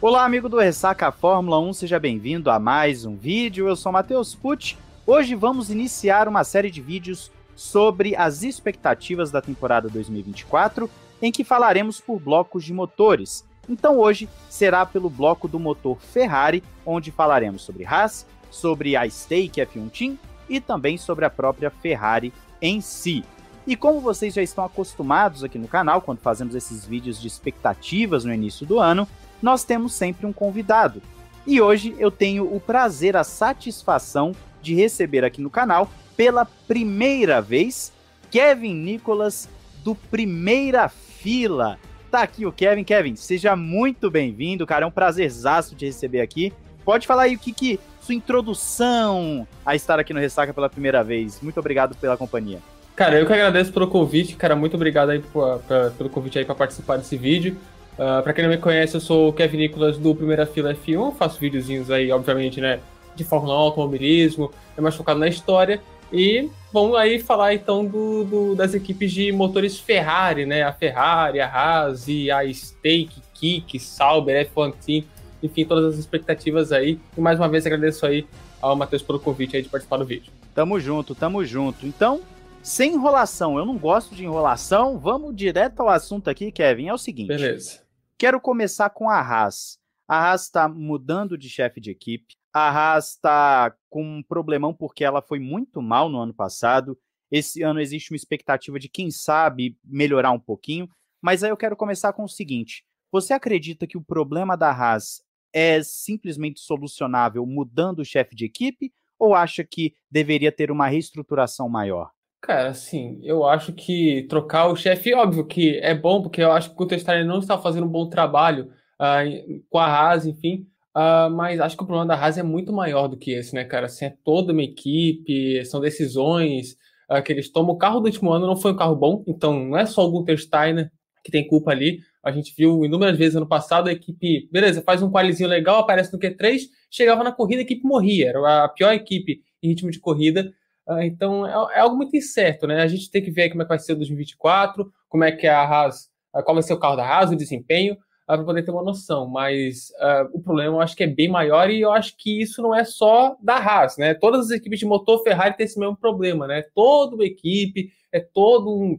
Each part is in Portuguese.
Olá, amigo do Ressaca Fórmula 1, seja bem-vindo a mais um vídeo. Eu sou Matheus Pucci. Hoje vamos iniciar uma série de vídeos sobre as expectativas da temporada 2024, em que falaremos por blocos de motores. Então hoje será pelo bloco do motor Ferrari, onde falaremos sobre Haas, sobre a Stake F1 Team e também sobre a própria Ferrari em si. E como vocês já estão acostumados aqui no canal, quando fazemos esses vídeos de expectativas no início do ano, nós temos sempre um convidado. E hoje eu tenho o prazer, a satisfação de receber aqui no canal, pela primeira vez, Kevin Nicolas do Primeira Fila. Tá aqui o Kevin. Kevin, seja muito bem-vindo, cara. É um prazerzaço te receber aqui. Pode falar aí o que, que sua introdução a estar aqui no Ressaca pela primeira vez. Muito obrigado pela companhia. Cara, eu que agradeço pelo convite, cara. Muito obrigado aí pra, pra, pelo convite aí para participar desse vídeo. Uh, pra quem não me conhece, eu sou o Kevin Nicolas do Primeira Fila F1, faço videozinhos aí, obviamente, né, de Fórmula 1, automobilismo, é mais focado na história. E vamos aí falar então do, do, das equipes de motores Ferrari, né? A Ferrari, a Haas, a Stake, Kik, Sauber, F1 Team, enfim, todas as expectativas aí. E mais uma vez agradeço aí ao Matheus pelo convite aí de participar do vídeo. Tamo junto, tamo junto. Então, sem enrolação, eu não gosto de enrolação, vamos direto ao assunto aqui, Kevin. É o seguinte. Beleza. Quero começar com a Haas. A Haas está mudando de chefe de equipe. A Haas está com um problemão porque ela foi muito mal no ano passado. Esse ano existe uma expectativa de, quem sabe, melhorar um pouquinho. Mas aí eu quero começar com o seguinte: você acredita que o problema da Haas é simplesmente solucionável mudando o chefe de equipe? Ou acha que deveria ter uma reestruturação maior? Cara, assim, eu acho que trocar o chefe, óbvio que é bom, porque eu acho que o Contestari não está fazendo um bom trabalho uh, com a Haas, enfim, uh, mas acho que o problema da Haas é muito maior do que esse, né, cara? Assim, é toda uma equipe, são decisões uh, que eles tomam. O carro do último ano não foi um carro bom, então não é só o Gunter Steiner que tem culpa ali. A gente viu inúmeras vezes ano passado a equipe, beleza, faz um qualizinho legal, aparece no Q3, chegava na corrida, a equipe morria, era a pior equipe em ritmo de corrida ah, então é, é algo muito incerto, né? A gente tem que ver como é que vai ser o 2024, como é que a Haas, ah, qual vai ser o carro da Haas, o desempenho, ah, para poder ter uma noção. Mas uh, o problema eu acho que é bem maior e eu acho que isso não é só da Haas, né? Todas as equipes de motor Ferrari têm esse mesmo problema, né? Toda uma equipe, é todo um,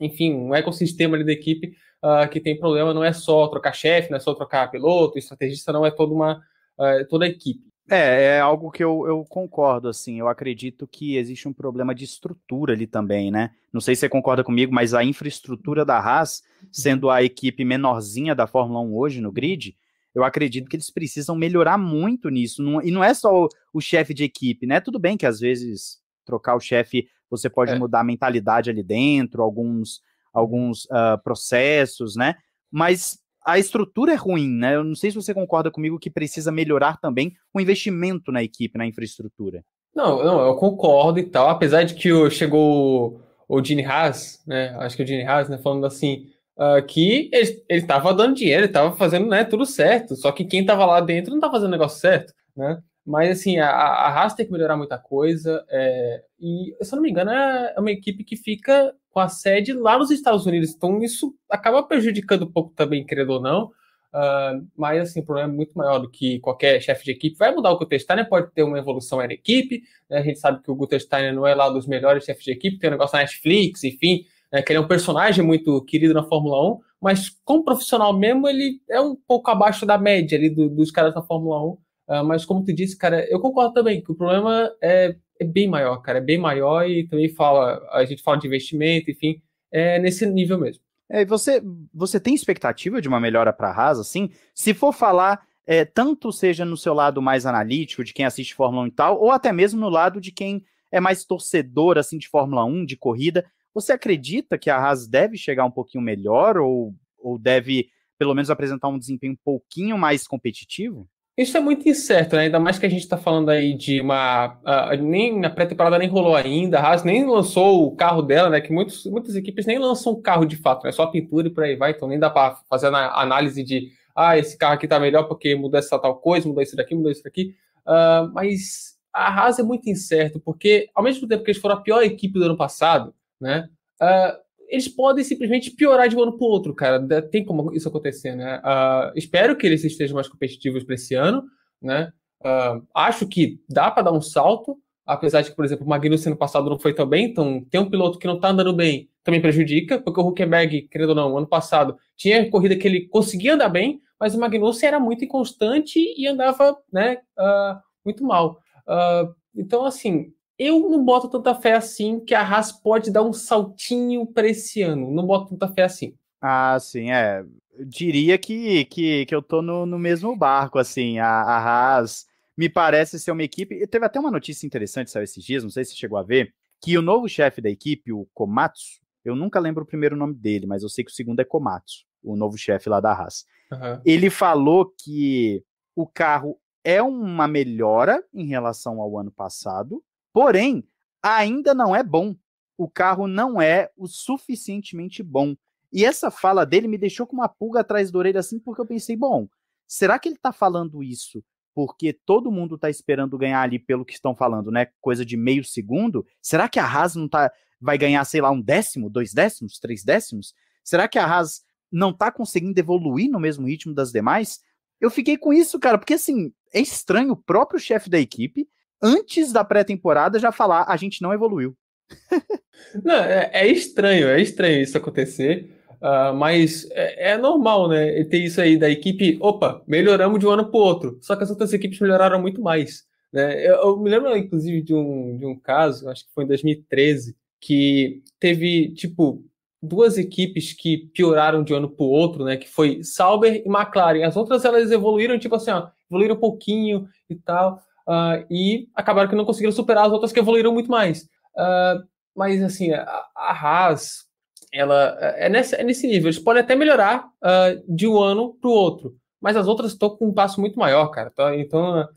enfim, um ecossistema ali da equipe uh, que tem problema, não é só trocar chefe, não é só trocar piloto, estrategista, não é toda uma. Uh, toda a equipe. É, é algo que eu, eu concordo, assim. Eu acredito que existe um problema de estrutura ali também, né? Não sei se você concorda comigo, mas a infraestrutura da Haas, sendo a equipe menorzinha da Fórmula 1 hoje no grid, eu acredito que eles precisam melhorar muito nisso. Não, e não é só o, o chefe de equipe, né? Tudo bem que às vezes trocar o chefe você pode é. mudar a mentalidade ali dentro, alguns, alguns uh, processos, né? Mas a estrutura é ruim, né? Eu não sei se você concorda comigo que precisa melhorar também o investimento na equipe, na infraestrutura. Não, não, eu concordo e tal. Apesar de que chegou o Gene Haas, né? Acho que é o Gene Haas, né? Falando assim, uh, que ele, estava dando dinheiro, ele estava fazendo, né? Tudo certo. Só que quem estava lá dentro não estava fazendo o negócio certo, né? Mas, assim, a, a Haas tem que melhorar muita coisa. É, e, se eu não me engano, é, é uma equipe que fica com a sede lá nos Estados Unidos. Então, isso acaba prejudicando um pouco também, querendo ou não. Uh, mas, assim, o problema é muito maior do que qualquer chefe de equipe. Vai mudar o Guter pode ter uma evolução na equipe. Né? A gente sabe que o Guter não é lá dos melhores chefes de equipe, tem um negócio na Netflix, enfim, né? que ele é um personagem muito querido na Fórmula 1. Mas, como profissional mesmo, ele é um pouco abaixo da média ali do, dos caras da Fórmula 1. Ah, mas como tu disse, cara, eu concordo também que o problema é, é, bem maior, cara, é bem maior e também fala, a gente fala de investimento, enfim, é nesse nível mesmo. É, você, você tem expectativa de uma melhora para a Haas, assim? Se for falar, é, tanto seja no seu lado mais analítico, de quem assiste Fórmula 1 e tal, ou até mesmo no lado de quem é mais torcedor, assim, de Fórmula 1, de corrida, você acredita que a Haas deve chegar um pouquinho melhor ou, ou deve, pelo menos, apresentar um desempenho um pouquinho mais competitivo? Isso é muito incerto, né? ainda mais que a gente está falando aí de uma. Uh, nem a pré-temporada nem rolou ainda, a Haas nem lançou o carro dela, né? Que muitos, muitas equipes nem lançam o carro de fato, é né? só pintura e por aí vai, então nem dá para fazer a análise de ah, esse carro aqui tá melhor porque mudou essa tal coisa, mudou isso daqui, mudou isso daqui. Uh, mas a Haas é muito incerto, porque ao mesmo tempo que eles foram a pior equipe do ano passado, né? Uh, eles podem simplesmente piorar de um ano para o outro, cara. Tem como isso acontecer, né? Uh, espero que eles estejam mais competitivos para esse ano, né? Uh, acho que dá para dar um salto, apesar de que, por exemplo, o Magnussen no passado não foi tão bem, então tem um piloto que não está andando bem também prejudica, porque o Huckenberg, querendo ou não, ano passado tinha corrida que ele conseguia andar bem, mas o Magnussen era muito inconstante e andava né, uh, muito mal. Uh, então, assim, eu não boto tanta fé assim que a Haas pode dar um saltinho para esse ano. Não boto tanta fé assim. Ah, sim, é. diria que, que, que eu tô no, no mesmo barco, assim. A, a Haas me parece ser uma equipe. Teve até uma notícia interessante, saiu esses dias, não sei se chegou a ver, que o novo chefe da equipe, o Komatsu, eu nunca lembro o primeiro nome dele, mas eu sei que o segundo é Komatsu, o novo chefe lá da Haas. Uhum. Ele falou que o carro é uma melhora em relação ao ano passado, Porém, ainda não é bom. O carro não é o suficientemente bom. E essa fala dele me deixou com uma pulga atrás da orelha assim, porque eu pensei, bom, será que ele está falando isso porque todo mundo está esperando ganhar ali pelo que estão falando, né? Coisa de meio segundo. Será que a Haas não tá, vai ganhar, sei lá, um décimo, dois décimos, três décimos? Será que a Haas não está conseguindo evoluir no mesmo ritmo das demais? Eu fiquei com isso, cara, porque assim, é estranho o próprio chefe da equipe antes da pré-temporada, já falar a gente não evoluiu. não, é, é, estranho, é estranho isso acontecer. Uh, mas é, é, normal, né? Ter isso aí da equipe, opa, melhoramos de um ano para o outro. Só que as outras equipes melhoraram muito mais. Né? Eu, eu, me lembro, inclusive, de um, de um caso, acho que foi em 2013, que teve, tipo, duas equipes que pioraram de um ano para o outro, né? Que foi Sauber e McLaren. As outras elas evoluíram, tipo assim, ó, evoluíram um pouquinho e tal uh, e acabaram que não conseguiram superar as outras que evoluíram muito mais. Uh, mas, assim, a, a Haas, ela é, nessa, é nesse nível. Eles podem até melhorar uh, de um ano para o outro, mas as outras estão com um passo muito maior, cara. Tá? Então, uh,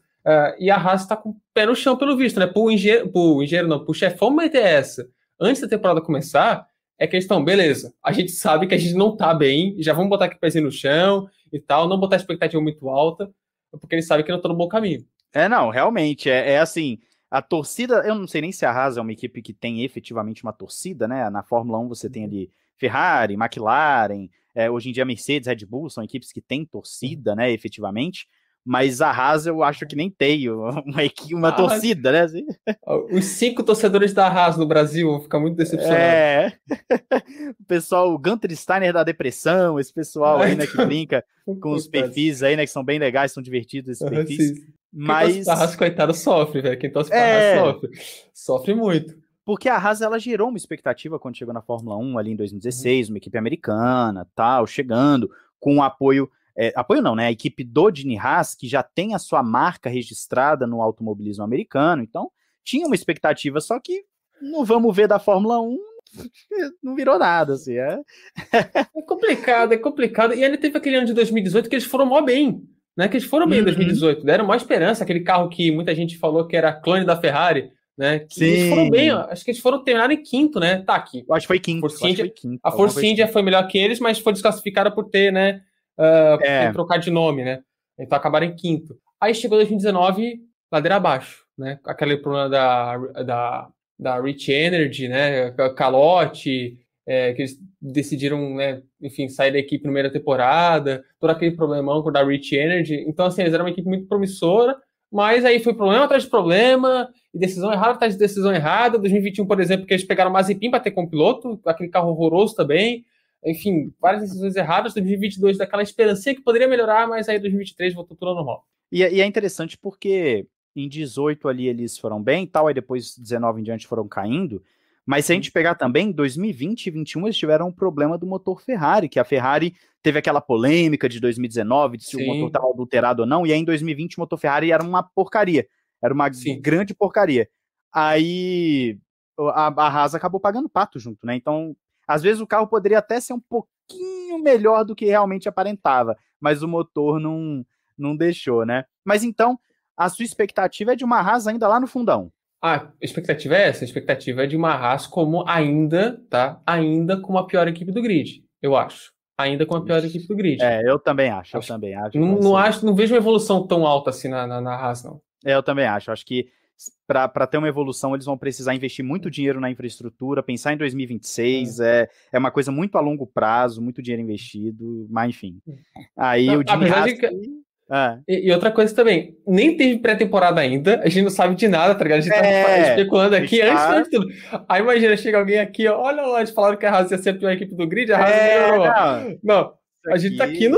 e a Haas está com o pé no chão, pelo visto, né? Para o engenheiro, engenheiro não, para o chefão meter essa antes da temporada começar, é questão, beleza, a gente sabe que a gente não tá bem, já vamos botar aqui o pezinho no chão e tal, não botar expectativa muito alta, porque eles sabem que não estão no bom caminho. É, não, realmente. É, é assim. A torcida, eu não sei nem se a Haas é uma equipe que tem efetivamente uma torcida, né? Na Fórmula 1 você tem uhum. ali Ferrari, McLaren, é, hoje em dia Mercedes, Red Bull, são equipes que têm uhum. torcida, né, efetivamente. Mas a Haas eu acho que nem tem uma, equipe, uma ah, torcida, né? Assim. Os cinco torcedores da Haas no Brasil vão ficar muito decepcionados. É. O pessoal, o Gunter Steiner da depressão, esse pessoal aí, né, que brinca com os perfis aí, né, que são bem legais, são divertidos esses perfis. Mas... Quem Haas, coitado, sofre, velho. Quem torce pra é... Haas sofre. Sofre muito. Porque a Haas, ela gerou uma expectativa quando chegou na Fórmula 1 ali em 2016, uma equipe americana, tal, chegando, com apoio... É, apoio não, né? A equipe do Dini Haas, que já tem a sua marca registrada no automobilismo americano, então tinha uma expectativa, só que não vamos ver da Fórmula 1 não virou nada, assim. É... é complicado, é complicado. E aí teve aquele ano de 2018 que eles foram mó bem. Né, que eles foram bem em 2018, uhum. deram uma esperança, aquele carro que muita gente falou que era clone da Ferrari, né? Sim. eles foram bem, acho que eles foram terminar em quinto, né? Tá aqui. Eu acho que foi quinto. Force India, foi quinto a Force India assim. foi melhor que eles, mas foi desclassificada por ter, né? Uh, é. trocar de nome, né? Então acabaram em quinto. Aí chegou 2019, ladeira abaixo, né? Aquele problema da, da, da Rich Energy, né? Calote, é, que eles decidiram, né, enfim, sair da equipe no meio da temporada, todo aquele problemão com o da Rich Energy. Então, assim, eles eram uma equipe muito promissora, mas aí foi problema atrás de problema, e decisão errada atrás de decisão errada. 2021, por exemplo, que eles pegaram o Mazepin para ter com o piloto, aquele carro horroroso também. Enfim, várias decisões erradas. 2022, daquela esperança que poderia melhorar, mas aí 2023 voltou tudo ao normal. E, é, e é interessante porque em 18 ali eles foram bem tal, aí depois 19 em diante foram caindo. Mas se a gente uhum. pegar também, 2020 e 2021 eles tiveram um problema do motor Ferrari, que a Ferrari teve aquela polêmica de 2019 de se Sim. o motor estava adulterado ou não, e aí em 2020 o motor Ferrari era uma porcaria, era uma Sim. grande porcaria. Aí a, a Haas acabou pagando pato junto, né? Então, às vezes o carro poderia até ser um pouquinho melhor do que realmente aparentava, mas o motor não, não deixou, né? Mas então, a sua expectativa é de uma Haas ainda lá no fundão. A expectativa é essa, a expectativa é de uma Haas como ainda, tá? Ainda com a pior equipe do grid, eu acho. Ainda com a pior equipe do grid. É, eu também acho, acho eu também acho. Não, não acho, não vejo uma evolução tão alta assim na, na, na Haas, não. É, eu também acho. Acho que para ter uma evolução, eles vão precisar investir muito hum. dinheiro na infraestrutura, pensar em 2026, é. é, é uma coisa muito a longo prazo, muito dinheiro investido, mas enfim. Hum. Aí não, o Jimmy Haas... Que... É. E, e, outra coisa também, nem teve pré-temporada ainda, a gente não sabe de nada, tá ligado? A gente tá é, tá especulando aqui está. antes de tudo. Aí imagina, chega alguém aqui, ó, olha lá, eles falaram que a Haas ia ser a pior equipe do grid, a Haas é, não. não. a gente tá aqui no,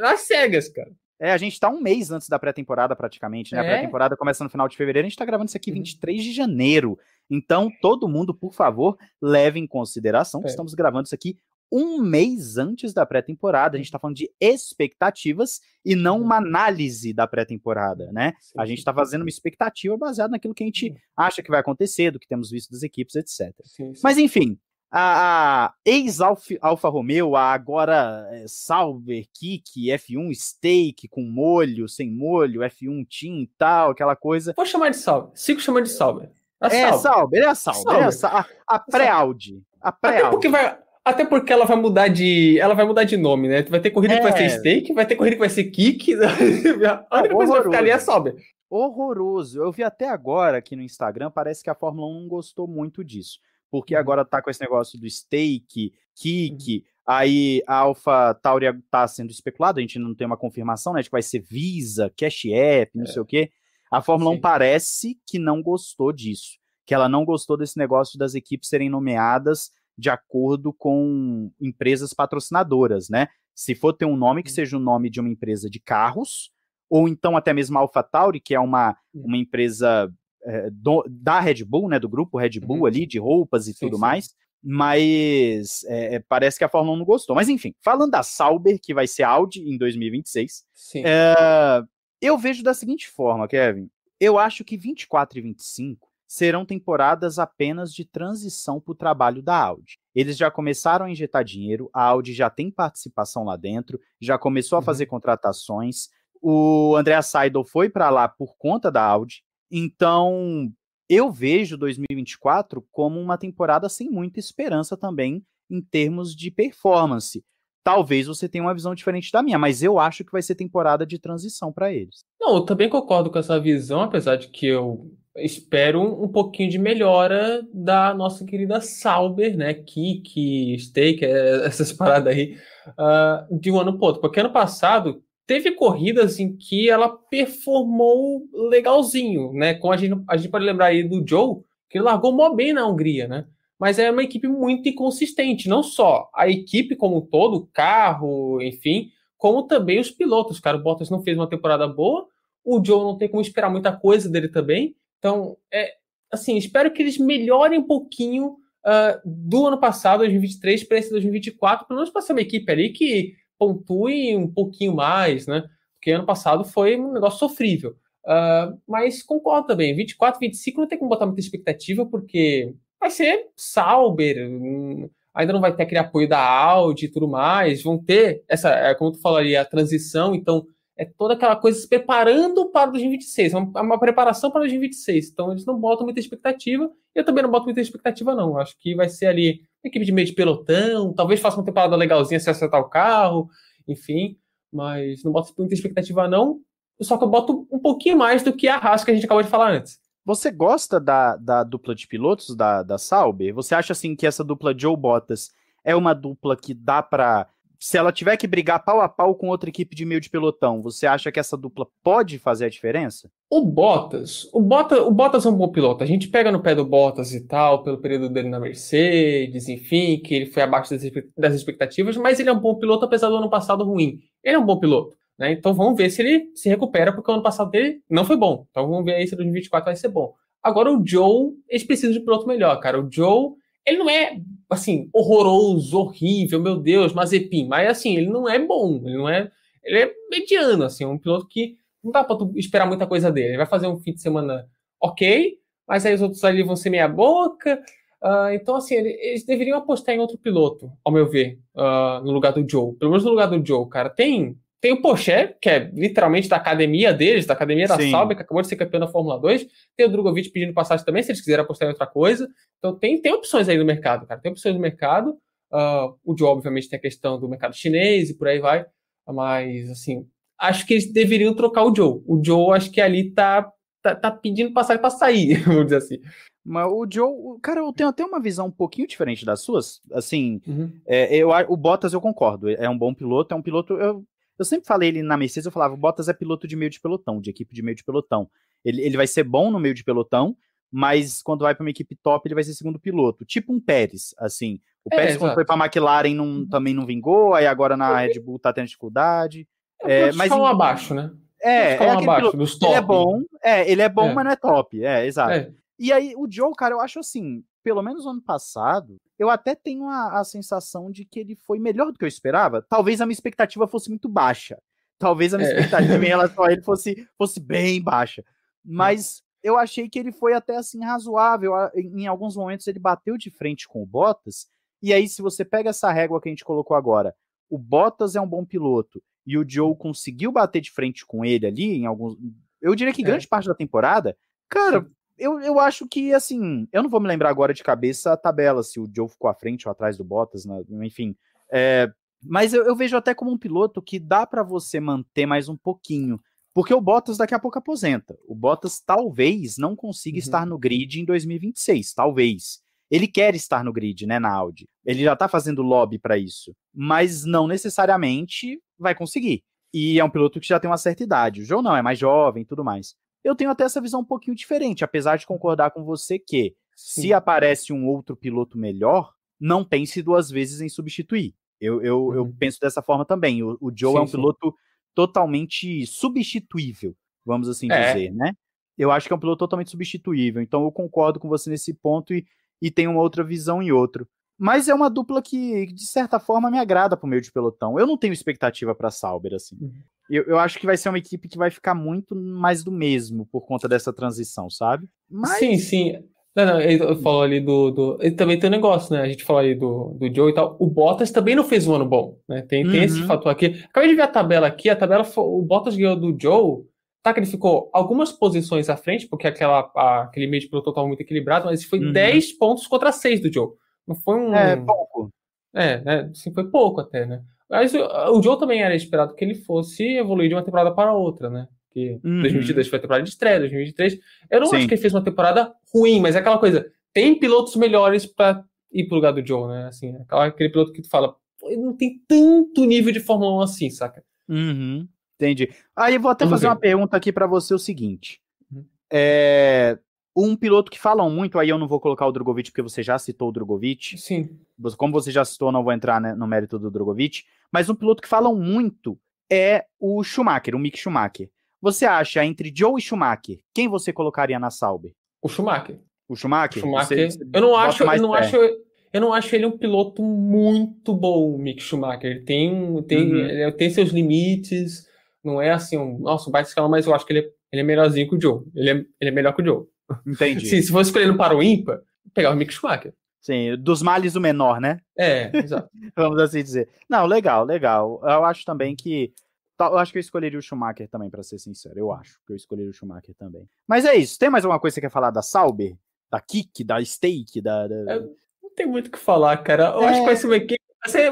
nas cegas, cara. É, a gente tá um mês antes da pré-temporada, praticamente, né? É. A pré-temporada começa no final de fevereiro, a gente tá gravando isso aqui 23 uhum. de janeiro. Então, todo mundo, por favor, leve em consideração que é. estamos gravando isso aqui um mês antes da pré-temporada. A gente está uhum. falando de expectativas e não uhum. uma análise da pré-temporada, né? A gente está fazendo uma expectativa baseada naquilo que a gente uhum. acha que vai acontecer, do que temos visto das equipes, etc. Sim, sim. Mas enfim, a, a ex-Alfa Romeo, a agora é, Salver, F1 Steak, com molho, sem molho, F1 Team e tal, aquela coisa. Vou chamar de Salver, sigo chamando de Salver. É é a Salver, é a Salver, é a, Salve. a, a pré-Audi. A pré porque vai, até porque ela vai mudar de. Ela vai mudar de nome, né? Vai ter corrida é. que vai ser é. steak, vai ter corrida que vai ser kick. a única coisa que vai ficar ali é sobe. Horroroso. Eu vi até agora aqui no Instagram, parece que a Fórmula 1 não gostou muito disso. Porque uhum. agora tá com esse negócio do steak, kick. Uhum. Aí a Alpha Tauri tá sendo especulado, a gente não tem uma confirmação, né? De que vai ser Visa, Cash App, não é. sei o quê. A Fórmula Sim. 1 parece que não gostou disso. Que ela não gostou desse negócio das equipes serem nomeadas de acordo com empresas patrocinadoras, né? Se for ter um nome que uhum. seja o nome de uma empresa de carros, ou então até mesmo a AlphaTauri, que é uma, uma empresa é, do, da Red Bull, né, do grupo Red Bull uhum. ali, de roupas e sim, tudo sim. mais, mas é, parece que a Fórmula 1 não gostou. Mas enfim, falando da Sauber, que vai ser Audi em 2026, é, eu vejo da seguinte forma, Kevin, eu acho que 24 e 25 serão temporadas apenas de transição para o trabalho da Audi. Eles já começaram a injetar dinheiro, a Audi já tem participação lá dentro, já começou a uhum. fazer contratações. O André Seidel foi para lá por conta da Audi. Então, eu vejo 2024 como uma temporada sem muita esperança também em termos de performance. Talvez você tenha uma visão diferente da minha, mas eu acho que vai ser temporada de transição para eles. Não, eu também concordo com essa visão, apesar de que eu espero um pouquinho de melhora da nossa querida Sauber, né? Kiki, Steak, é, essas paradas aí, uh, de um ano para outro. Porque ano passado teve corridas em que ela performou legalzinho, né? Com a gente, a gente pode lembrar aí do Joe, que largou mó bem na Hungria, né? Mas é uma equipe muito inconsistente, não só a equipe como um todo, o carro, enfim, como também os pilotos. Cara, o Bottas não fez uma temporada boa, o Joe não tem como esperar muita coisa dele também. Então, é, assim, espero que eles melhorem um pouquinho uh, do ano passado, 2023, para esse 2024, pelo menos para ser uma equipe ali que pontue um pouquinho mais, né? Porque ano passado foi um negócio sofrível. Uh, mas concordo também, 24, 25 não tem como botar muita expectativa, porque vai ser Sauber, hum, ainda não vai ter aquele apoio da Audi e tudo mais, vão ter essa, é, como tu falaria, a transição, então é toda aquela coisa se preparando para 2026, é uma, é uma preparação para 2026. Então eles não botam muita expectativa, eu também não boto muita expectativa, não. acho que vai ser ali uma equipe de meio de pelotão, talvez faça uma temporada legalzinha se acertar o carro, enfim, mas não boto muita expectativa, não. Só que eu boto um pouquinho mais do que a Haas que a gente acabou de falar antes. Você gosta da, da dupla de pilotos da, da Sauber? Você acha assim que essa dupla Joe Bottas é uma dupla que dá para se ela tiver que brigar pau a pau com outra equipe de meio de pelotão, você acha que essa dupla pode fazer a diferença? O Bottas, o Bottas, o Bottas é um bom piloto. A gente pega no pé do Bottas e tal, pelo período dele na Mercedes, enfim, que ele foi abaixo das expectativas, mas ele é um bom piloto apesar do ano passado ruim. Ele é um bom piloto, né? Então vamos ver se ele se recupera, porque o ano passado dele não foi bom. Então vamos ver aí se 2024 vai ser bom. Agora o Joe, eles precisam de um piloto melhor, cara. O Joe, ele não é assim, horroroso, horrível, meu Deus, Mazepin. Mas assim, ele não é bom, ele não é. Ele é mediano, assim, é um piloto que não dá pra tu esperar muita coisa dele. Ele vai fazer um fim de semana ok, mas aí os outros ali vão ser meia boca. Uh, então, assim, eles deveriam apostar em outro piloto, ao meu ver, uh, no lugar do Joe. Pelo menos no lugar do Joe, cara. Tem tem o Poché, que é literalmente da academia deles, da academia da salbe Sauber, que acabou de ser campeão da Fórmula 2. Tem o Drogovic pedindo passagem também, se eles quiserem apostar em outra coisa. Então tem, tem opções aí no mercado, cara. Tem opções no mercado. Uh, o Joe, obviamente, tem a questão do mercado chinês e por aí vai. Mas, assim, acho que eles deveriam trocar o Joe. O Joe, acho que ali tá, tá, tá pedindo passagem para sair, vamos dizer assim. Mas o Joe, cara, eu tenho até uma visão um pouquinho diferente das suas. Assim, uhum. é, eu, o Bottas eu concordo, é um bom piloto, é um piloto. Eu eu sempre falei ele na Mercedes, eu falava, o Bottas é piloto de meio de pelotão, de equipe de meio de pelotão. Ele, ele vai ser bom no meio de pelotão, mas quando vai para uma equipe top, ele vai ser segundo piloto. Tipo um Pérez, assim. O é, Pérez, exato. quando foi para a McLaren, não, uhum. também não vingou, aí agora na Red Bull tá tendo dificuldade. É, é mas em... abaixo, né? É, é, abaixo, piloto, dos top. ele é bom, é, ele é bom, é. mas não é top. É, exato. É. E aí, o Joe, cara, eu acho assim, pelo menos no ano passado, eu até tenho a, a sensação de que ele foi melhor do que eu esperava. Talvez a minha expectativa fosse muito baixa. Talvez a minha é. expectativa em relação a ele fosse, fosse bem baixa. Hum. Mas é. eu achei que ele foi até assim razoável. Em alguns momentos ele bateu de frente com o Bottas. E aí, se você pega essa régua que a gente colocou agora, o Bottas é um bom piloto e o Joe hum. conseguiu bater de frente com ele ali em alguns. Eu diria que é. grande é. parte da temporada, cara, Sim eu, eu acho que, assim, eu não vou me lembrar agora de cabeça a tabela, se o Joe ficou à frente ou atrás do Bottas, né? enfim. É, mas eu, eu, vejo até como um piloto que dá para você manter mais um pouquinho. Porque o Bottas daqui a pouco aposenta. O Bottas talvez não consiga uhum. estar no grid em 2026, talvez. Ele quer estar no grid, né, na Audi. Ele já tá fazendo lobby para isso, mas não necessariamente vai conseguir. E é um piloto que já tem uma certa idade. O João não, é mais jovem, tudo mais. Eu tenho até essa visão um pouquinho diferente, apesar de concordar com você que Sim. se aparece um outro piloto melhor, não pense duas vezes em substituir. Eu, eu, uhum. eu penso dessa forma também. O, o Joe é sim, é um piloto sim. totalmente substituível, vamos assim é. dizer, né? Eu acho que é um piloto totalmente substituível. Então eu concordo com você nesse ponto e, e tenho uma outra visão em outro. Mas é uma dupla que, de certa forma, me agrada pro meio de pelotão. Eu não tenho expectativa para Sauber, assim. Uhum. Eu, eu, acho que vai ser uma equipe que vai ficar muito mais do mesmo por conta dessa transição, sabe? Mas... Sim, sim. Não, não, ele hum. falou ali do, do. Ele também tem um negócio, né? A gente falou ali do, do Joe e tal. O Bottas também não fez um ano bom, né? Tem, uhum. tem esse uhum. fator aqui. Acabei de ver a tabela aqui, a tabela. O Bottas ganhou do Joe, tá? Que ele ficou algumas posições à frente, porque aquela, a, aquele meio de pelotão estava muito equilibrado, mas foi uhum. 10 pontos contra 6 do Joe. Não foi um. É, pouco. É, né? Assim, foi pouco até, né? Mas o, Joe também era esperado que ele fosse evoluir de uma temporada para outra, né? Que uhum. 2022 foi a temporada de estreia, 2023. Eu não Sim. acho que ele fez uma temporada ruim, mas é aquela coisa: tem pilotos melhores para ir pro lugar do Joe, né? Assim, é aquele piloto que tu fala, ele não tem tanto nível de Fórmula 1 assim, saca? Uhum. Entendi. Aí eu vou até Vamos fazer ver. uma pergunta aqui para você: o seguinte. Uhum. É, um piloto que falam muito, aí eu não vou colocar o Drogovic porque você já citou o Drogovic. Sim. Como você já citou, não vou entrar né, no mérito do Drogovic. Mas um piloto que falam muito é o Schumacher, o Mick Schumacher. Você acha, entre Joe e Schumacher, quem você colocaria na Sauber? O Schumacher. O Schumacher? Schumacher. Você eu não acho, eu não pé. acho, eu não acho ele um piloto muito bom, o Mick Schumacher. Tem, tem, uhum. ele é, tem seus limites, não é assim, um, nossa, um baita escala, mas eu acho que ele é, ele é melhorzinho que o Joe. Ele é, ele é melhor que o Joe. Entendi. Sim, se fosse escolhendo para o ímpar, pegar o Mick Schumacher. Sim, dos males o menor, né? É, exato. Vamos assim dizer. Não, legal, legal. Eu acho também que. Eu acho que eu escolheria o Schumacher também, para ser sincero. Eu acho que eu escolheria o Schumacher também. Mas é isso. Tem mais alguma coisa que você quer falar da Sauber? Da Kick? Da Steak Da, da... É, não tem muito o que falar, cara. Eu é... acho que vai é. ser uma equipe.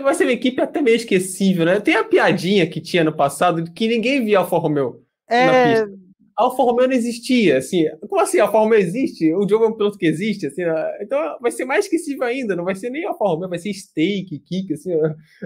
Vai ser uma equipe até meio esquecível, né? Tem a piadinha que tinha no passado que ninguém via Alfa Romeo é... na pista. Alfa Romeo não existia, assim. Como assim? Alfa Romeo existe? O Diogo é um piloto que existe, assim. Né? Então vai ser mais esquecível ainda. Não vai ser nem Alfa Romeo, vai ser Steak, Kik, assim.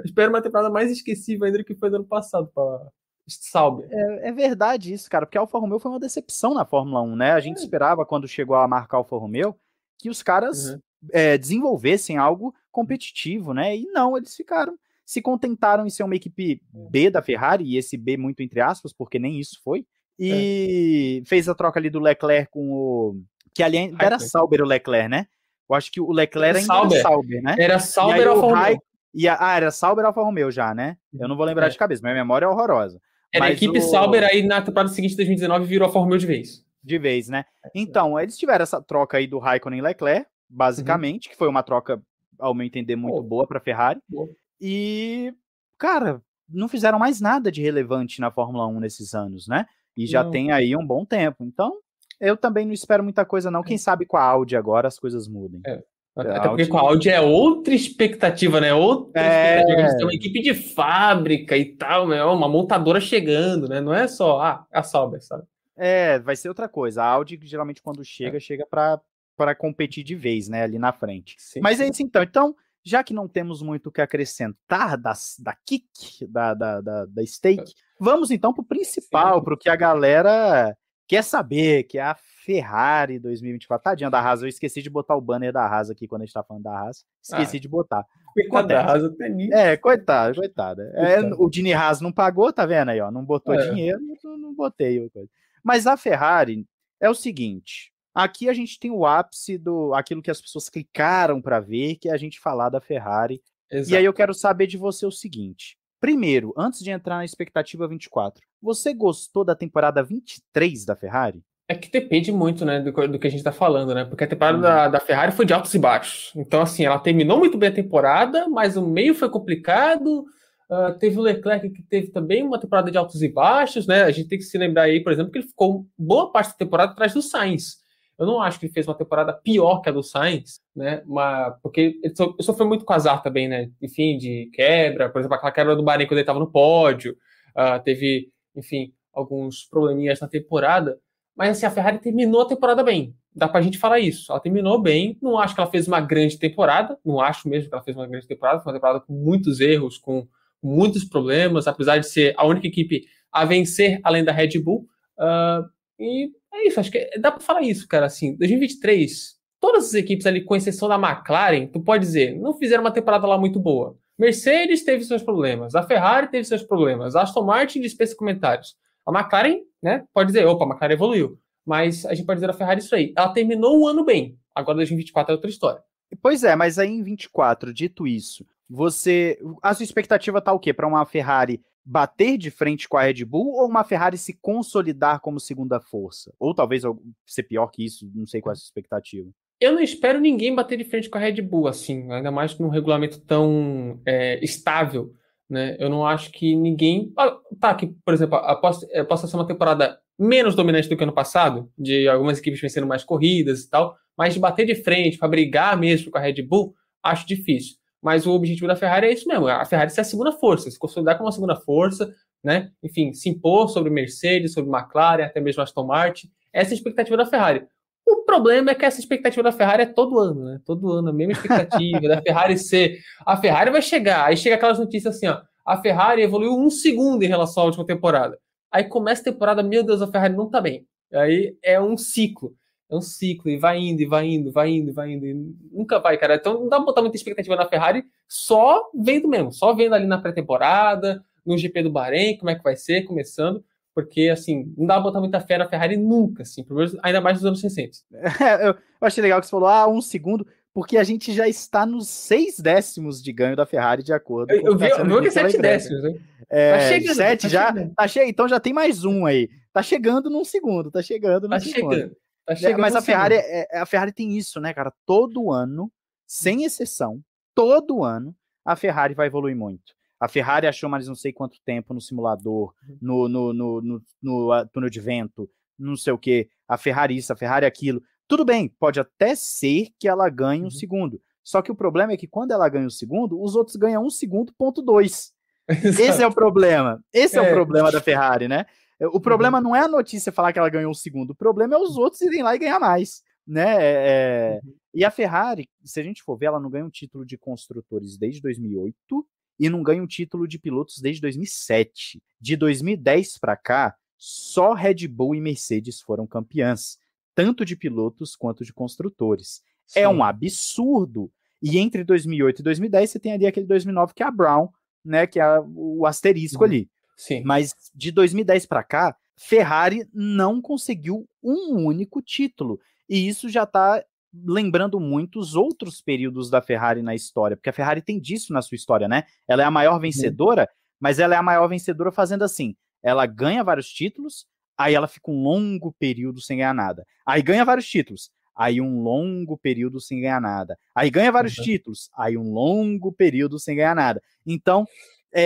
espero uma temporada mais esquecível ainda do que foi do ano passado para Sauber. É, é, verdade isso, cara, porque Alfa Romeo foi uma decepção na Fórmula 1, né? A gente é. esperava, quando chegou a marca Alfa Romeo, que os caras uhum. é, desenvolvessem algo competitivo, né? E não, eles ficaram. Se contentaram em ser uma equipe é. B da Ferrari, e esse B muito entre aspas, porque nem isso foi. É. E é. fez a troca ali do Leclerc com o. Que ali era Sauber o Leclerc, né? Eu acho que o Leclerc era Sauber, Sauber né? Era Sauber Alfa Romeo. E a... Ah, era Sauber Alfa Romeo já, né? Eu não vou lembrar é. de cabeça, minha memória é horrorosa. Era Mas a equipe o... Sauber, aí na temporada seguinte, 2019, virou Alfa Romeo de vez. De vez, né? É. Então, eles tiveram essa troca aí do Raikkonen e Leclerc, basicamente, uhum. que foi uma troca, ao meu entender, muito boa para Ferrari. E, cara, não fizeram mais nada de relevante na Fórmula 1 nesses anos, né? E já não. tem aí um bom tempo. Então, eu também não espero muita coisa, não. É. Quem sabe com a Audi agora as coisas mudem. É. Até Audi... porque com a Audi é outra expectativa, né? É outra é... expectativa. uma equipe de fábrica e tal, né? uma montadora chegando, né? Não é só ah, a Sauber, sabe? É, vai ser outra coisa. A Audi, geralmente, quando chega, é. chega para competir de vez, né? Ali na frente. Sim, Mas é isso então. Então, já que não temos muito o que acrescentar das, da kick, da, da, da, da é. stake, vamos então para o principal, para o que a galera quer saber, que é a Ferrari 2024. Tadinha da Haas, eu esqueci de botar o banner da Haas aqui quando a gente está falando da Haas. Esqueci ah, de botar. Coitada da Haas até nisso. É, coitada, coitada. É, o Dini Haas não pagou, tá vendo aí, ó? Não botou é. dinheiro, não botei. Coisa. Mas a Ferrari é o seguinte, Aqui a gente tem o ápice do aquilo que as pessoas clicaram para ver, que é a gente falar da Ferrari. Exato. E aí eu quero saber de você o seguinte. Primeiro, antes de entrar na expectativa 24, você gostou da temporada 23 da Ferrari? É que depende muito, né, do, do que a gente tá falando, né? Porque a temporada da, uhum. da, Ferrari foi de altos e baixos. Então, assim, ela terminou muito bem a temporada, mas o meio foi complicado. Uh, teve o Leclerc que teve também uma temporada de altos e baixos, né? A gente tem que se lembrar aí, por exemplo, que ele ficou boa parte da temporada atrás do Sainz. Eu não acho que ele fez uma temporada pior que a do Sainz, né? Mas, porque ele, so, ele sofreu muito com azar também, né? Enfim, de quebra, por exemplo, aquela quebra do Bahrein quando ele estava no pódio, uh, teve, enfim, alguns probleminhas na temporada. Mas assim, a Ferrari terminou a temporada bem. Dá pra gente falar isso. Ela terminou bem. Não acho que ela fez uma grande temporada. Não acho mesmo que ela fez uma grande temporada. Foi uma temporada com muitos erros, com muitos problemas, apesar de ser a única equipe a vencer além da Red Bull. Uh, e é isso, acho que dá para falar isso, cara. Assim, 2023, todas as equipes ali, com exceção da McLaren, tu pode dizer, não fizeram uma temporada lá muito boa. Mercedes teve seus problemas, a Ferrari teve seus problemas, a Aston Martin dispensa comentários. A McLaren, né, pode dizer, opa, a McLaren evoluiu. Mas a gente pode dizer a Ferrari isso aí. Ela terminou o ano bem, agora 2024 é outra história. Pois é, mas aí em 24, dito isso, você. A sua expectativa tá o quê? Para uma Ferrari bater de frente com a Red Bull ou uma Ferrari se consolidar como segunda força? Ou talvez ser pior que isso, não sei qual é a sua expectativa. Eu não espero ninguém bater de frente com a Red Bull, assim, ainda mais num regulamento tão é, estável, né? Eu não acho que ninguém. Ah, tá, que, por exemplo, é, possa ser uma temporada menos dominante do que ano passado, de algumas equipes vencendo mais corridas e tal, mas de bater de frente, para brigar mesmo com a Red Bull, acho difícil. Mas o objetivo da Ferrari é isso mesmo. A Ferrari ser a segunda força, se consolidar como a segunda força, né? Enfim, se impor sobre Mercedes, sobre McLaren, até mesmo Aston Martin. Essa é a expectativa da Ferrari. O problema é que essa expectativa da Ferrari é todo ano, né? Todo ano a mesma expectativa da Ferrari ser. A Ferrari vai chegar, aí chega aquelas notícias assim, ó. A Ferrari evoluiu um segundo em relação à última temporada. Aí começa a temporada, meu Deus, a Ferrari não tá bem. Aí é um ciclo. É um ciclo, e vai indo, e vai indo, vai indo, vai indo, e nunca vai, cara. Então não dá pra botar muita expectativa na Ferrari, só vendo mesmo, só vendo ali na pré-temporada, no GP do Bahrein, como é que vai ser, começando porque assim, não dá pra botar muita fé na Ferrari nunca, assim, pelo menos ainda mais nos anos recentes. eu, achei legal que você falou, ah, um segundo, porque a gente já está nos seis décimos de ganho da Ferrari, de acordo eu, com Eu vi, tá eu vi que é sete décimos, né? É, tá chegando, sete tá já, chegando. Tá che... então já tem mais um aí. Tá chegando num segundo, tá chegando num tá segundo. Chegando. Tá né, mas a Ferrari, é, é, a Ferrari tem isso, né, cara? Todo ano, sem exceção, todo ano, a Ferrari vai evoluir muito. A Ferrari achou mais não sei quanto tempo no simulador, uhum. no, no, no, no, túnel de vento, não sei o que. A Ferrari isso, a Ferrari aquilo. Tudo bem, pode até ser que ela ganhe um uhum. segundo. Só que o problema é que quando ela ganha um segundo, os outros ganham um segundo ponto dois. Esse é o problema. Esse é, o é. problema da Ferrari, né? É, o problema uhum. não é a notícia falar que ela ganhou o segundo, o problema é os uhum. outros irem lá e ganhar mais. Né? É... é uhum. E a Ferrari, se a gente for ver, ela não ganha um título de construtores desde 2008 e não ganha um título de pilotos desde 2007. De 2010 para cá, só Red Bull e Mercedes foram campeãs, tanto de pilotos quanto de construtores. Sim. É um absurdo. E entre 2008 e 2010 você tem ali aquele 2009 que é a Brown, né, que é o asterisco uhum. ali. Sim. Mas de 2010 para cá, Ferrari não conseguiu um único título. E isso já está lembrando muito os outros períodos da Ferrari na história, porque a Ferrari tem disso na sua história, né? Ela é a maior uhum. vencedora, mas ela é a maior vencedora fazendo assim: ela ganha vários títulos, aí ela fica um longo período sem ganhar nada. Aí ganha vários títulos, aí um longo período sem ganhar nada. Aí ganha vários uhum. títulos, aí um longo período sem ganhar nada. Então, é,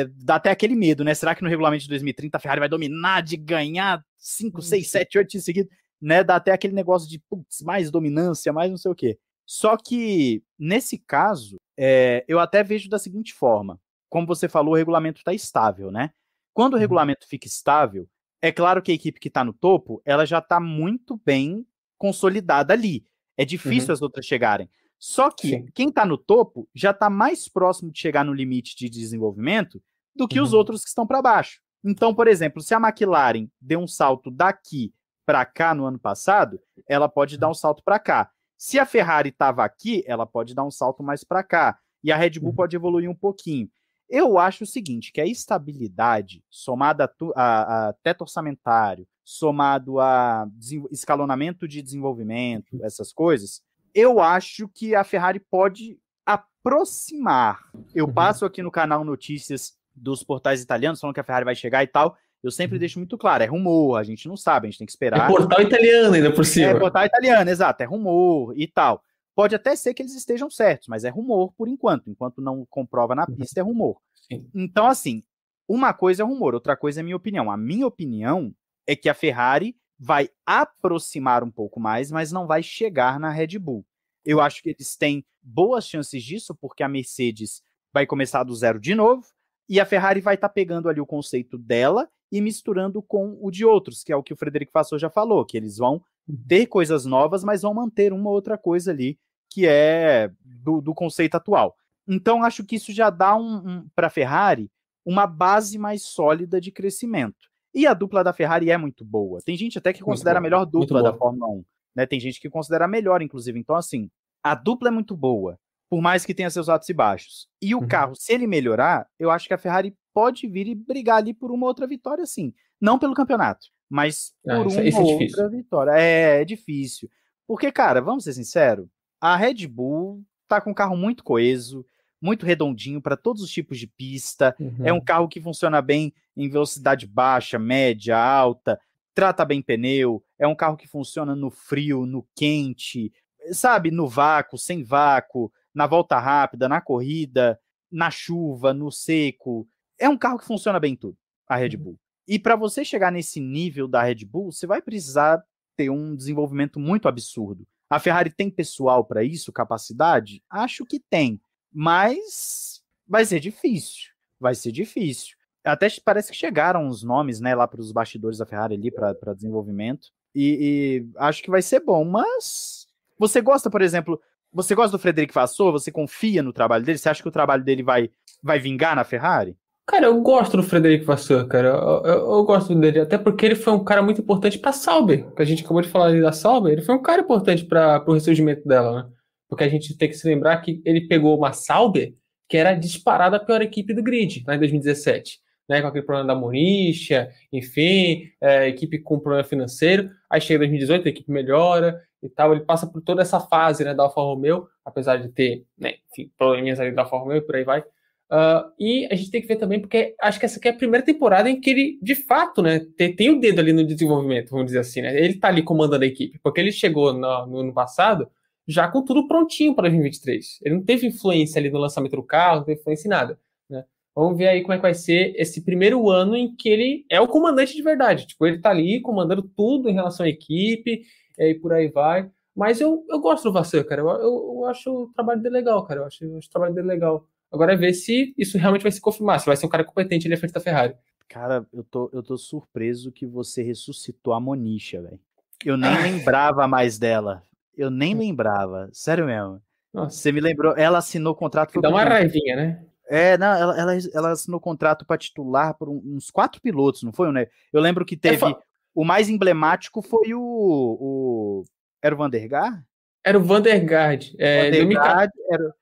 é, dá até aquele medo, né? Será que no regulamento de 2030 a Ferrari vai dominar de ganhar 5, 6, 7, 8 em seguida? Né? Dá até aquele negócio de putz, mais dominância, mais não sei o quê. Só que, nesse caso, é, eu até vejo da seguinte forma: como você falou, o regulamento está estável, né? Quando o uhum. regulamento fica estável, é claro que a equipe que está no topo, ela já está muito bem consolidada ali. É difícil uhum. as outras chegarem. Só que Sim. quem está no topo já está mais próximo de chegar no limite de desenvolvimento do que uhum. os outros que estão para baixo. Então, por exemplo, se a McLaren deu um salto daqui para cá no ano passado, ela pode dar um salto para cá. Se a Ferrari estava aqui, ela pode dar um salto mais para cá. E a Red Bull uhum. pode evoluir um pouquinho. Eu acho o seguinte, que a estabilidade somada a, a, a teto orçamentário, somado a escalonamento de desenvolvimento, uhum. essas coisas, eu acho que a Ferrari pode aproximar. Eu uhum. passo aqui no canal notícias dos portais italianos falando que a Ferrari vai chegar e tal. Eu sempre uhum. deixo muito claro, é rumor, a gente não sabe, a gente tem que esperar. É portal italiano ainda por é cima. É portal italiano, exato, é rumor e tal. Pode até ser que eles estejam certos, mas é rumor por enquanto. Enquanto não comprova na uhum. pista, é rumor. Sim. Então, assim, uma coisa é rumor, outra coisa é minha opinião. A minha opinião é que a Ferrari vai aproximar um pouco mais, mas não vai chegar na Red Bull. Eu acho que eles têm boas chances disso, porque a Mercedes vai começar do zero de novo, e a Ferrari vai estar tá pegando ali o conceito dela e misturando com o de outros, que é o que o Frederico Fassor já falou, que eles vão uhum. ter coisas novas, mas vão manter uma outra coisa ali que é do, do conceito atual. Então, acho que isso já dá um, um para a Ferrari uma base mais sólida de crescimento. E a dupla da Ferrari é muito boa. Tem gente até que considera a melhor dupla da Fórmula 1. Né? Tem gente que considera a melhor, inclusive. Então, assim, a dupla é muito boa, por mais que tenha seus altos e baixos. E o uhum. carro, se ele melhorar, eu acho que a Ferrari pode vir e brigar ali por uma outra vitória, sim. Não pelo campeonato, mas ah, por isso, é, uma isso é outra vitória. É, é difícil. Porque, cara, vamos ser sinceros, a Red Bull tá com um carro muito coeso muito redondinho para todos os tipos de pista. Uhum. É um uhum. carro que funciona bem em velocidade baixa, média, alta, trata bem pneu. É um carro que funciona no frio, no quente, sabe, no vácuo, sem vácuo, na volta rápida, na corrida, na chuva, no seco. É um carro que funciona bem tudo, a Red uhum. Bull. Uhum. E para você chegar nesse nível da Red Bull, você vai precisar ter um desenvolvimento muito absurdo. A Ferrari tem pessoal para isso, capacidade? Acho que tem. Mas vai ser difícil. Vai ser difícil. Até parece que chegaram os nomes, né, lá para os bastidores da Ferrari ali para desenvolvimento. E, e, acho que vai ser bom, mas você gosta, por exemplo, você gosta do Frederic Vassour? Você confia no trabalho dele? Você acha que o trabalho dele vai, vai vingar na Ferrari? Cara, eu gosto do Frederic Vassour, cara. Eu, eu, eu, gosto dele, até porque ele foi um cara muito importante a Sauber, que a gente acabou de falar ali da Sauber. Ele foi um cara importante para o ressurgimento dela, né? Porque a gente tem que se lembrar que ele pegou uma Sauber, que era disparada a pior equipe do grid lá em 2017. Né, com aquele problema da Moricha, enfim, é, equipe com problema financeiro. Aí chega 2018, a equipe melhora e tal. Ele passa por toda essa fase né, da Alfa Romeo, apesar de ter né, enfim, probleminhas ali da Alfa Romeo e por aí vai. Uh, e a gente tem que ver também, porque acho que essa aqui é a primeira temporada em que ele, de fato, né, tem, tem o dedo ali no desenvolvimento, vamos dizer assim, né? Ele tá ali comandando a equipe, porque ele chegou no, no ano passado já com tudo prontinho para 2023. Ele não teve influência ali no lançamento do carro, não teve influência em nada. Né? Vamos ver aí como é que vai ser esse primeiro ano em que ele é o comandante de verdade. Tipo, ele tá ali comandando tudo em relação à equipe, e por aí vai. Mas eu, eu gosto do Vasseur, cara. Eu, eu, eu, acho o trabalho dele legal, cara. Eu acho, eu acho o trabalho dele legal. Agora é ver se isso realmente vai se confirmar, se vai ser um cara competente ali à frente da Ferrari. Cara, eu tô, eu tô surpreso que você ressuscitou a Monisha, velho. Eu nem lembrava mais dela. Eu nem hum. lembrava, sério mesmo. Nossa. Você me lembrou, ela assinou o contrato. Dá uma raivinha, né? É, não, ela, ela, ela assinou contrato para titular por uns quatro pilotos, não foi, né? Eu lembro que é teve. o mais emblemático foi o. o era o Vandergaard? Era o Vandergaard. É, Vandergaard era,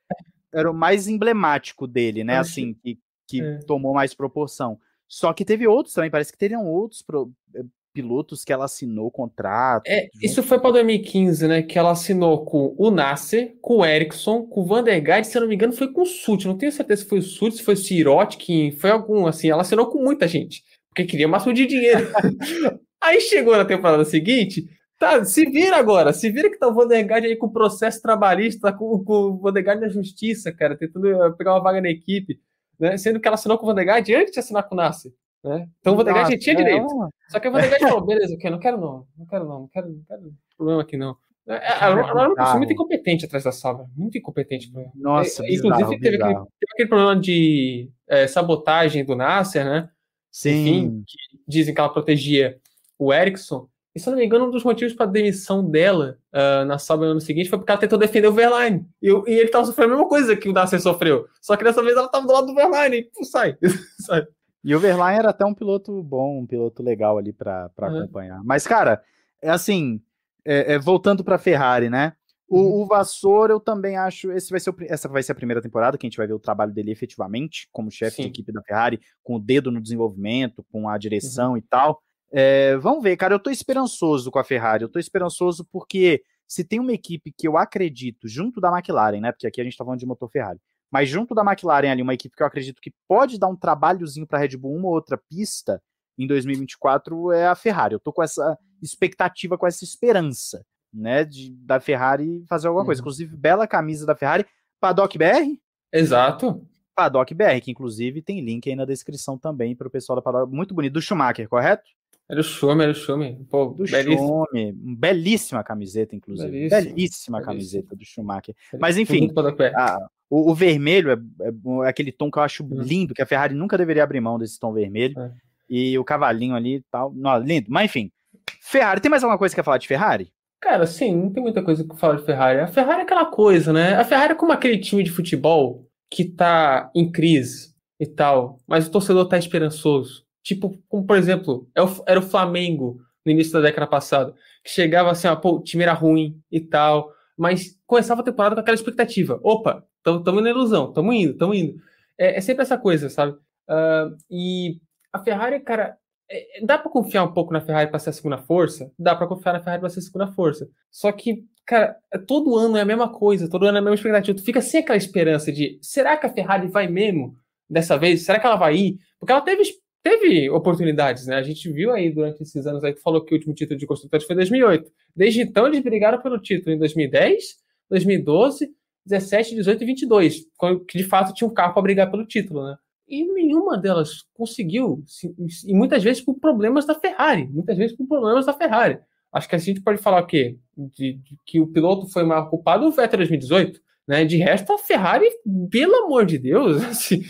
era o mais emblemático dele, né? Acho... Assim, que, que é. tomou mais proporção. Só que teve outros também, parece que teriam outros pro, eh, pilotos que ela assinou contrato. É, né? isso foi para 2015, né? Que ela assinou com o Nasser, com o Ericsson, com o Vandergaard, se eu não me engano, foi com o Sut. Não tenho certeza se foi o Sut, se foi o Sirotkin, foi algum, assim, ela assinou com muita gente, porque queria máximo de dinheiro. aí chegou na temporada seguinte, tá, se vira agora, se vira que tá o Vandergaard aí com o processo trabalhista, com, com o Vandergaard na justiça, cara, tentando eh, pegar uma vaga na equipe, né? Sendo que ela assinou com o Vandergaard antes de assinar com o Nasser. Né? Então o a já tinha direito. É... Só que o Vandegast falou, beleza, eu não quero não, não quero não, não quero, não quero problema aqui não. A Laura é, é, é muito incompetente atrás da Sabra muito incompetente. Nossa, é, bizarro, Inclusive teve aquele, teve, aquele, problema de é, sabotagem do Nasser, né? Sim. Enfim, que dizem que ela protegia o Ericsson. E se eu não me engano, um dos motivos para a demissão dela uh, na Sabra no ano seguinte foi porque ela tentou defender o Verline. E, e ele estava sofrendo a mesma coisa que o Nasser sofreu. Só que dessa vez ela estava do lado do Verline pô, sai. sai. E o Verlaine era até um piloto bom, um piloto legal ali para uhum. acompanhar. Mas, cara, é assim, é, é, voltando para Ferrari, né? O, uhum. o Vassour, eu também acho. Esse vai ser o, essa vai ser a primeira temporada que a gente vai ver o trabalho dele efetivamente, como chefe de equipe da Ferrari, com o dedo no desenvolvimento, com a direção uhum. e tal. É, vamos ver, cara. Eu tô esperançoso com a Ferrari. Eu tô esperançoso porque se tem uma equipe que eu acredito junto da McLaren, né? Porque aqui a gente tá falando de motor Ferrari. Mas junto da McLaren ali, uma equipe que eu acredito que pode dar um trabalhozinho para a Red Bull, uma ou outra pista em 2024 é a Ferrari. Eu tô com essa expectativa, com essa esperança, né, de, da Ferrari fazer alguma uhum. coisa. Inclusive, bela camisa da Ferrari, Paddock BR? Exato. Paddock BR, que inclusive tem link aí na descrição também para o pessoal da Paddock. Muito bonito. Do Schumacher, correto? Era o Schumi era o Schumi Pô, do Schumi Belíssima camiseta, inclusive. Belíssima, belíssima, belíssima camiseta do Schumacher. Mas enfim, a, o, o vermelho é, é, é, aquele tom que eu acho uhum. lindo, que a Ferrari nunca deveria abrir mão desse tom vermelho. É. E o cavalinho ali tal. Não, lindo. Mas enfim. Ferrari, tem mais alguma coisa que quer falar de Ferrari? Cara, sim, não tem muita coisa que falar de Ferrari. A Ferrari é aquela coisa, né? A Ferrari é como aquele time de futebol que tá em crise e tal, mas o torcedor tá esperançoso. Tipo, como por exemplo, é era o Flamengo no início da década passada, que chegava assim, ó, pô, o time era ruim e tal, mas começava a temporada com aquela expectativa. Opa, estamos na ilusão, estamos indo, estamos indo. É, é, sempre essa coisa, sabe? Uh, e a Ferrari, cara, é, é dá para confiar um pouco na Ferrari para ser a segunda força? Dá para confiar na Ferrari para ser a segunda força. Só que, cara, é, todo ano é a mesma coisa, todo ano é a mesma expectativa. Tu fica sem aquela esperança de será que a Ferrari vai mesmo dessa vez? Será que ela vai ir? Porque ela teve, teve oportunidades, né? A gente viu aí durante esses anos aí, tu falou que o último título de construtores foi 2008. Desde então eles brigaram pelo título em 2010, 2012. 17, 18 e 22, que de fato tinha um carro para brigar pelo título, né? E nenhuma delas conseguiu, e muitas vezes por problemas da Ferrari, muitas vezes por problemas da Ferrari. Acho que a gente pode falar o quê? De, de que o piloto foi mais culpado, o Vettel 2018, né? De resto, a Ferrari, pelo amor de Deus, assim,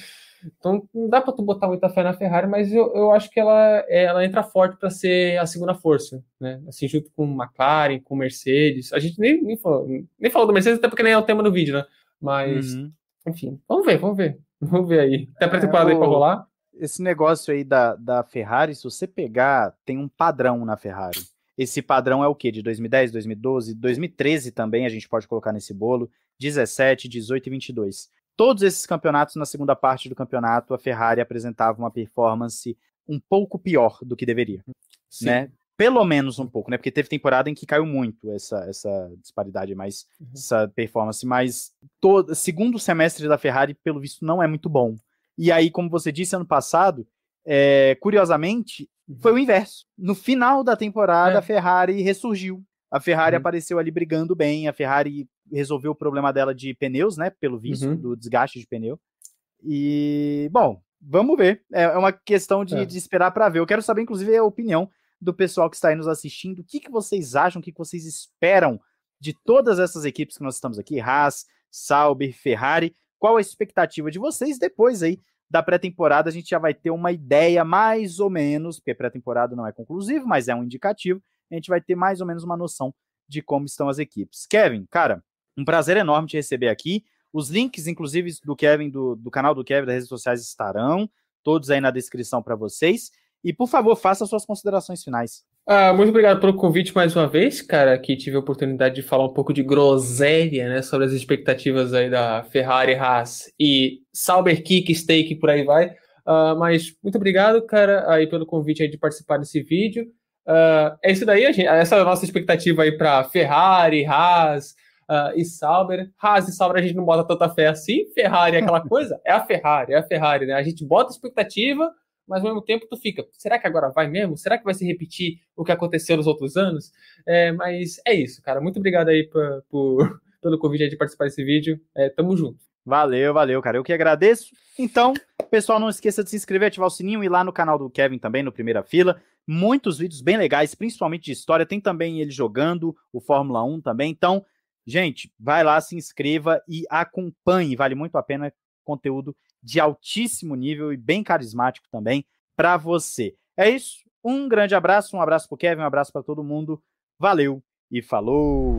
então não dá para tu botar muita fé na Ferrari, mas eu, eu acho que ela, ela entra forte para ser a segunda força, né? Assim, junto com McLaren, com Mercedes. A gente nem, nem, falou, nem falou do Mercedes, até porque nem é o tema do vídeo, né? Mas, uhum. enfim, vamos ver, vamos ver. Vamos ver aí. Até tá para temporada é, aí para rolar. Esse negócio aí da, da Ferrari, se você pegar, tem um padrão na Ferrari. Esse padrão é o que? De 2010, 2012, 2013 também a gente pode colocar nesse bolo, 17, 18 e 22. Todos esses campeonatos, na segunda parte do campeonato, a Ferrari apresentava uma performance um pouco pior do que deveria. Sim. Né? Pelo menos um pouco, né? Porque teve temporada em que caiu muito essa, essa disparidade, mas uhum. essa performance. Mas todo, segundo semestre da Ferrari, pelo visto, não é muito bom. E aí, como você disse ano passado, é, curiosamente, uhum. foi o inverso. No final da temporada, é. a Ferrari ressurgiu a Ferrari uhum. apareceu ali brigando bem, a Ferrari resolveu o problema dela de pneus, né? Pelo visto, uhum. do desgaste de pneu. E, bom, vamos ver. É, é uma questão de, é. de esperar para ver. Eu quero saber, inclusive, a opinião do pessoal que está aí nos assistindo. O que, que vocês acham, o que, que vocês esperam de todas essas equipes que nós estamos aqui? Haas, Sauber, Ferrari. Qual a expectativa de vocês depois aí da pré-temporada a gente já vai ter uma ideia mais ou menos, porque pré-temporada não é conclusivo, mas é um indicativo a gente vai ter mais ou menos uma noção de como estão as equipes. Kevin, cara, um prazer enorme te receber aqui. Os links, inclusive, do Kevin, do, do canal do Kevin, das redes sociais estarão, todos aí na descrição para vocês. E, por favor, faça suas considerações finais. Ah, muito obrigado pelo convite mais uma vez, cara, que tive a oportunidade de falar um pouco de groséria, né, sobre as expectativas aí da Ferrari, Haas e Sauber Kick, Steak, por aí vai. Ah, mas muito obrigado, cara, aí pelo convite aí de participar desse vídeo. Uh, é isso daí, gente, essa é a nossa expectativa aí para Ferrari, Haas uh, e Sauber. Haas e Sauber a gente não bota tanta fé assim, Ferrari é aquela coisa, é a Ferrari, é a Ferrari, né? A gente bota expectativa, mas ao mesmo tempo tu fica, será que agora vai mesmo? Será que vai se repetir o que aconteceu nos outros anos? É, mas é isso, cara, muito obrigado aí pra, por, pelo convite de participar desse vídeo, é, tamo junto. Valeu, valeu, cara. Eu que agradeço. Então, pessoal, não esqueça de se inscrever, ativar o sininho e ir lá no canal do Kevin também, no Primeira Fila muitos vídeos bem legais, principalmente de história. Tem também ele jogando o Fórmula 1 também. Então, gente, vai lá, se inscreva e acompanhe. Vale muito a pena conteúdo de altíssimo nível e bem carismático também para você. É isso. Um grande abraço, um abraço para Kevin, um abraço para todo mundo. Valeu e falou.